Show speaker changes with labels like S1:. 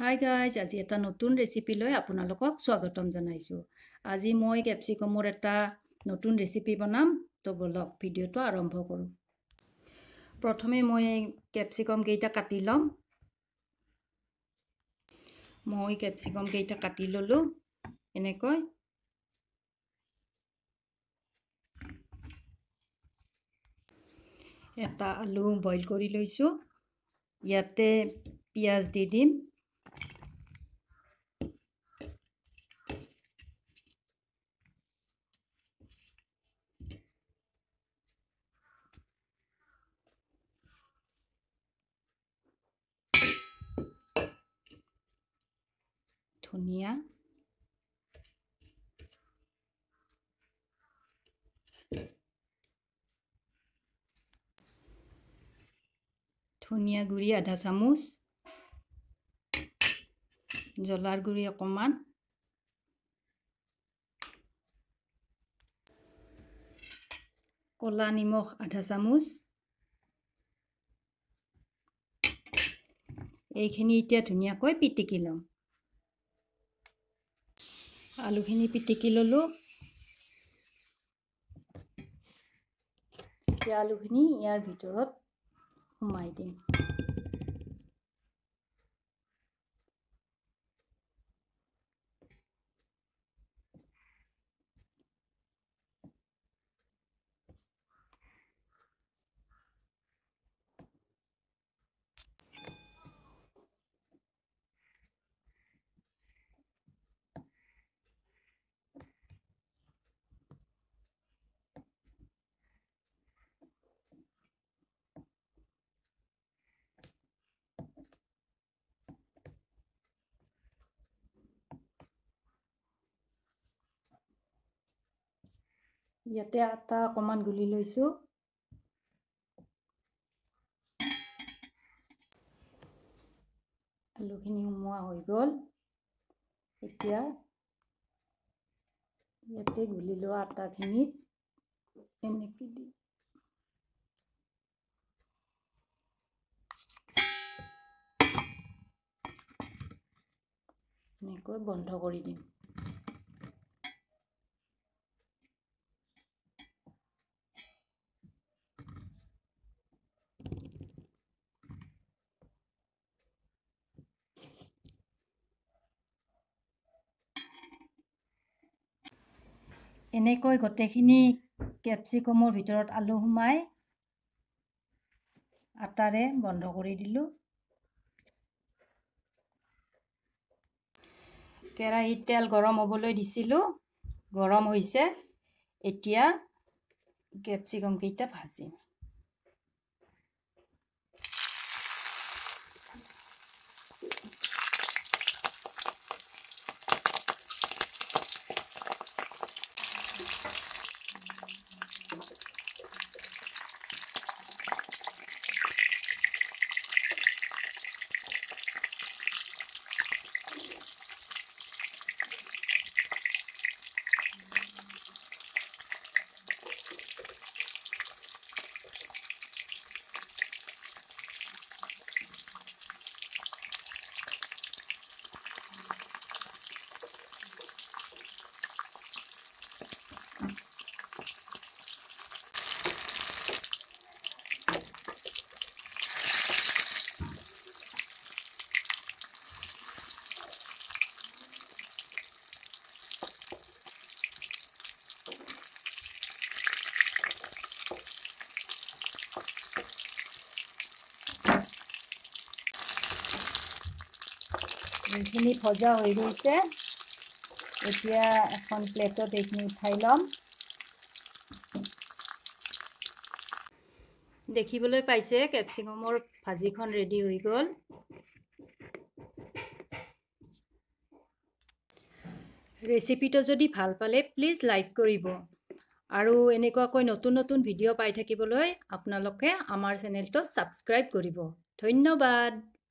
S1: hi guys আজি এটা নতুন ৰেচিপি লৈ আপোনালোকক স্বাগতম জনাইছোঁ আজি মই কেপচিকমৰ এটা নতুন ৰেচিপি বনাম তো বলক ভিডিঅ'টো আৰম্ভ কৰোঁ প্ৰথমে মই কেপচিকমকেইটা কাটি ল'ম মই কেপচিকমকেইটা কাটি ল'লোঁ এনেকৈ এটা আলু বইল কৰি লৈছোঁ ইয়াতে পিঁয়াজ দি দিম ধুনীয়া ধনিয়া গুড়ি আধা চামুচ জ্বলাৰ গুড়ি অকণমান ক'লা নিমখ আধা চামুচ এইখিনি এতিয়া ধুনীয়াকৈ পিটিকি ল'ম আলুখিনি পিটিকি ল'লোঁ এতিয়া আলুখিনি ইয়াৰ ভিতৰত সোমাই দিম ইয়াতে আটা অকণমান গুলি লৈছোঁ আলুখিনি সোমোৱা হৈ গ'ল এতিয়া ইয়াতে গুলি লোৱা আটাখিনিত এনেকৈ দি এনেকৈ বন্ধ কৰি দিম এনেকৈ গোটেইখিনি কেপচিকমৰ ভিতৰত আলু সোমাই আটাৰে বন্ধ কৰি দিলোঁ কেৰাহীত তেল গৰম হ'বলৈ দিছিলোঁ গৰম হৈছে এতিয়া কেপচিকমকেইটা ভাজিম যিখিনি ভজা হৈ গৈছে এতিয়া এখন প্লেটত এইখিনি উঠাই ল'ম দেখিবলৈ পাইছে কেপচিকামৰ ভাজিখন ৰেডি হৈ গ'ল ৰেচিপিটো যদি ভাল পালে প্লিজ লাইক কৰিব আৰু এনেকুৱাকৈ নতুন নতুন ভিডিঅ' পাই থাকিবলৈ আপোনালোকে আমাৰ চেনেলটো ছাবস্ক্ৰাইব কৰিব ধন্যবাদ